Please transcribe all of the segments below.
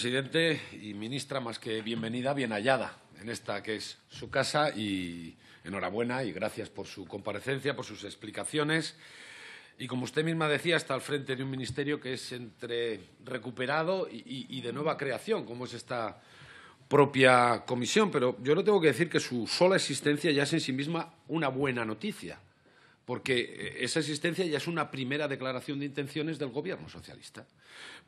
Presidente y ministra, más que bienvenida, bien hallada en esta que es su casa y enhorabuena y gracias por su comparecencia, por sus explicaciones. Y como usted misma decía, está al frente de un ministerio que es entre recuperado y, de nueva creación, como es esta propia comisión. Pero yo no tengo que decir que su sola existencia ya es en sí misma una buena noticia, porque eh, esa existencia ya es una primera declaración de intenciones del Gobierno socialista.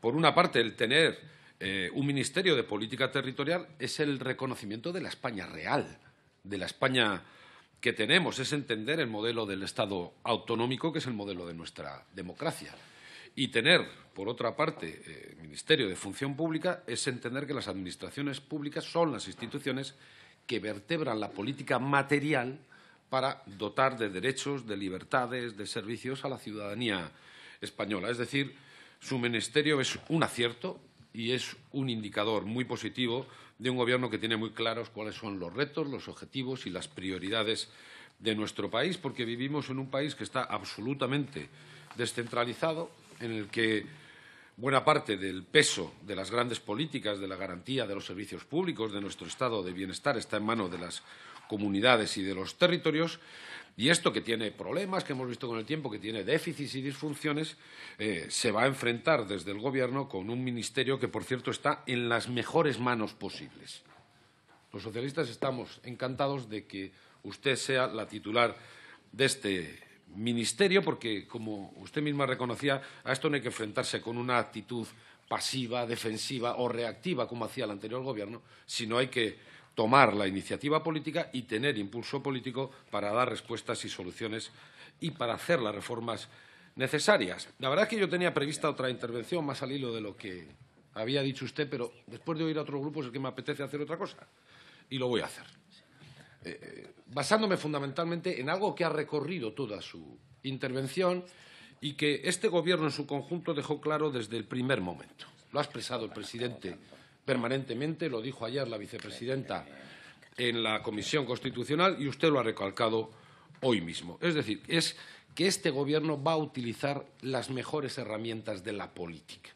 Por una parte, el tener eh, un Ministerio de Política Territorial es el reconocimiento de la España real, de la España que tenemos, es entender el modelo del Estado autonómico, que es el modelo de nuestra democracia. Y tener, por otra parte, el eh, Ministerio de Función Pública es entender que las administraciones públicas son las instituciones que vertebran la política material para dotar de derechos, de libertades, de servicios a la ciudadanía española. Es decir, su ministerio es un acierto, y es un indicador muy positivo de un gobierno que tiene muy claros cuáles son los retos, los objetivos y las prioridades de nuestro país, porque vivimos en un país que está absolutamente descentralizado, en el que buena parte del peso de las grandes políticas, de la garantía de los servicios públicos, de nuestro estado de bienestar, está en manos de las comunidades y de los territorios. Y esto que tiene problemas, que hemos visto con el tiempo, que tiene déficits y disfunciones, eh, se va a enfrentar desde el Gobierno con un ministerio que, por cierto, está en las mejores manos posibles. Los socialistas estamos encantados de que usted sea la titular de este ministerio, porque, como usted misma reconocía, a esto no hay que enfrentarse con una actitud pasiva, defensiva o reactiva, como hacía el anterior Gobierno, sino hay que tomar la iniciativa política y tener impulso político para dar respuestas y soluciones y para hacer las reformas necesarias. La verdad es que yo tenía prevista otra intervención más al hilo de lo que había dicho usted, pero después de oír a otros grupos es que me apetece hacer otra cosa y lo voy a hacer. Eh, eh, basándome fundamentalmente en algo que ha recorrido toda su intervención y que este Gobierno en su conjunto dejó claro desde el primer momento. Lo ha expresado el presidente permanentemente, lo dijo ayer la vicepresidenta en la Comisión Constitucional y usted lo ha recalcado hoy mismo. Es decir, es que este Gobierno va a utilizar las mejores herramientas de la política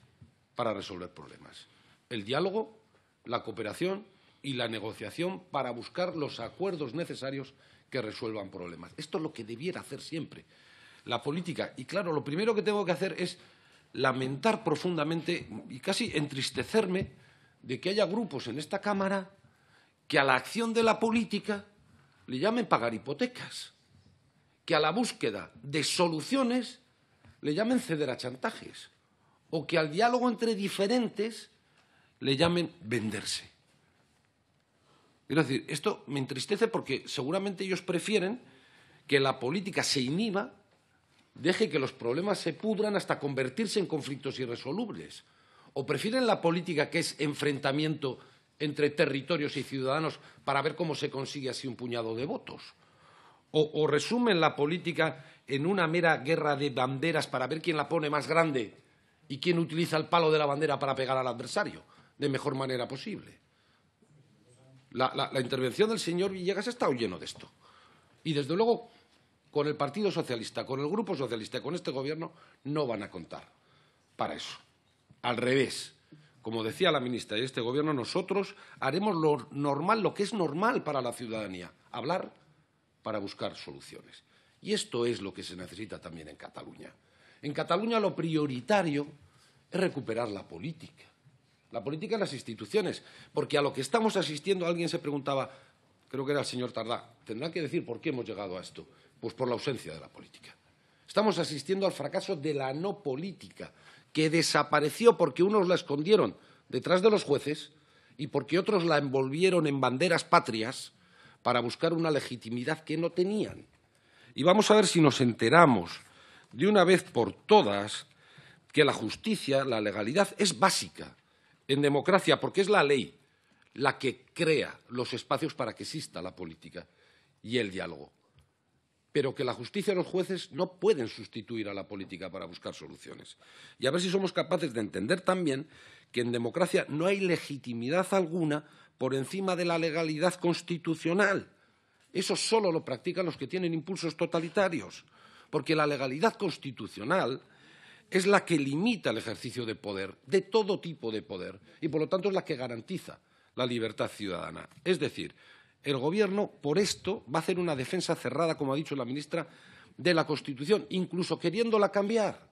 para resolver problemas. El diálogo, la cooperación y la negociación para buscar los acuerdos necesarios que resuelvan problemas. Esto es lo que debiera hacer siempre la política. Y claro, lo primero que tengo que hacer es lamentar profundamente y casi entristecerme de que haya grupos en esta Cámara que a la acción de la política le llamen pagar hipotecas, que a la búsqueda de soluciones le llamen ceder a chantajes o que al diálogo entre diferentes le llamen venderse. Quiero decir, esto me entristece porque seguramente ellos prefieren que la política se inhiba, deje que los problemas se pudran hasta convertirse en conflictos irresolubles o prefieren la política que es enfrentamiento entre territorios y ciudadanos para ver cómo se consigue así un puñado de votos. O, resumen la política en una mera guerra de banderas para ver quién la pone más grande y quién utiliza el palo de la bandera para pegar al adversario de mejor manera posible. La, intervención del señor Villegas ha estado lleno de esto. Y desde luego, con el Partido Socialista, con el Grupo Socialista, con este Gobierno, no van a contar para eso. Al revés. Como decía la ministra de este Gobierno, nosotros haremos lo normal, lo que es normal para la ciudadanía, hablar para buscar soluciones. Y esto es lo que se necesita también en Cataluña. En Cataluña lo prioritario es recuperar la política, la política en las instituciones, porque a lo que estamos asistiendo, alguien se preguntaba, creo que era el señor Tardá, tendrá que decir por qué hemos llegado a esto, pues por la ausencia de la política. Estamos asistiendo al fracaso de la no política, que desapareció porque unos la escondieron detrás de los jueces y porque otros la envolvieron en banderas patrias para buscar una legitimidad que no tenían. Y vamos a ver si nos enteramos de una vez por todas que la justicia, la legalidad es básica en democracia porque es la ley la que crea los espacios para que exista la política y el diálogo pero que la justicia y los jueces no pueden sustituir a la política para buscar soluciones. Y a ver si somos capaces de entender también que en democracia no hay legitimidad alguna por encima de la legalidad constitucional. Eso solo lo practican los que tienen impulsos totalitarios, porque la legalidad constitucional es la que limita el ejercicio de poder, de todo tipo de poder, y por lo tanto es la que garantiza la libertad ciudadana. Es decir, el Gobierno, por esto, va a hacer una defensa cerrada, como ha dicho la ministra, de la Constitución, incluso queriéndola cambiar,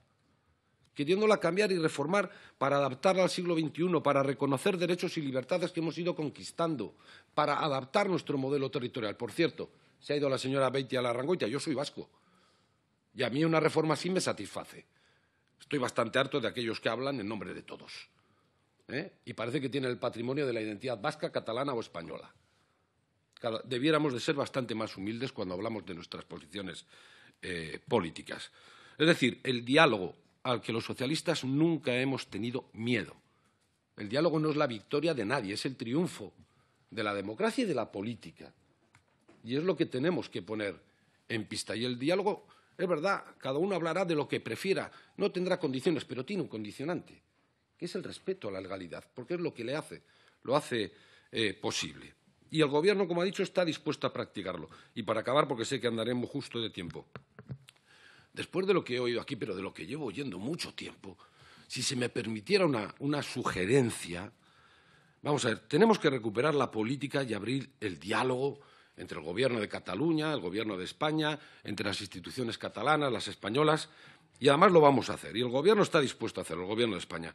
queriéndola cambiar y reformar para adaptarla al siglo XXI, para reconocer derechos y libertades que hemos ido conquistando, para adaptar nuestro modelo territorial. Por cierto, se ha ido la señora Beitia a la Rangoita, yo soy vasco, y a mí una reforma así me satisface. Estoy bastante harto de aquellos que hablan en nombre de todos. ¿eh? Y parece que tiene el patrimonio de la identidad vasca, catalana o española debiéramos de ser bastante más humildes cuando hablamos de nuestras posiciones eh, políticas. Es decir, el diálogo al que los socialistas nunca hemos tenido miedo. El diálogo no es la victoria de nadie, es el triunfo de la democracia y de la política. Y es lo que tenemos que poner en pista. Y el diálogo, es verdad, cada uno hablará de lo que prefiera, no tendrá condiciones, pero tiene un condicionante, que es el respeto a la legalidad, porque es lo que le hace, lo hace eh, posible y el Gobierno, como ha dicho, está dispuesto a practicarlo. Y para acabar, porque sé que andaremos justo de tiempo, después de lo que he oído aquí, pero de lo que llevo oyendo mucho tiempo, si se me permitiera una, sugerencia, vamos a ver, tenemos que recuperar la política y abrir el diálogo entre el Gobierno de Cataluña, el Gobierno de España, entre las instituciones catalanas, las españolas, y además lo vamos a hacer. Y el Gobierno está dispuesto a hacerlo, el Gobierno de España.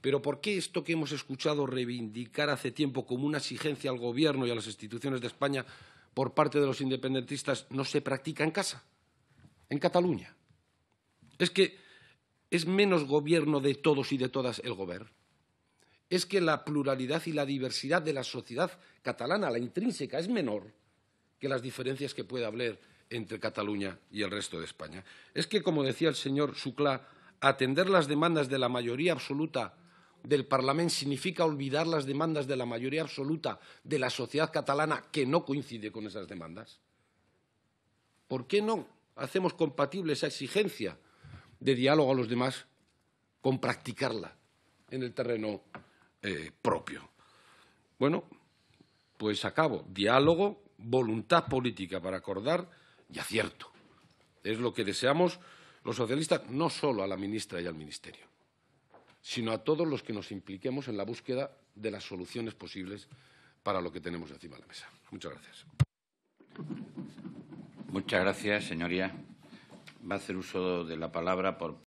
Pero ¿por qué esto que hemos escuchado reivindicar hace tiempo como una exigencia al Gobierno y a las instituciones de España por parte de los independentistas no se practica en casa, en Cataluña? Es que es menos gobierno de todos y de todas el gobierno. Es que la pluralidad y la diversidad de la sociedad catalana, la intrínseca, es menor que las diferencias que puede haber entre Cataluña y el resto de España. Es que, como decía el señor Sucla, atender las demandas de la mayoría absoluta del Parlamento significa olvidar las demandas de la mayoría absoluta de la sociedad catalana que no coincide con esas demandas? ¿Por qué no hacemos compatible esa exigencia de diálogo a los demás con practicarla en el terreno eh, propio? Bueno, pues acabo. Diálogo, voluntad política para acordar y acierto. Es lo que deseamos los socialistas no solo a la ministra y al ministerio sino a todos los que nos impliquemos en la búsqueda de las soluciones posibles para lo que tenemos encima de la mesa. Muchas gracias. Muchas gracias, señoría. Va a hacer uso de la palabra por.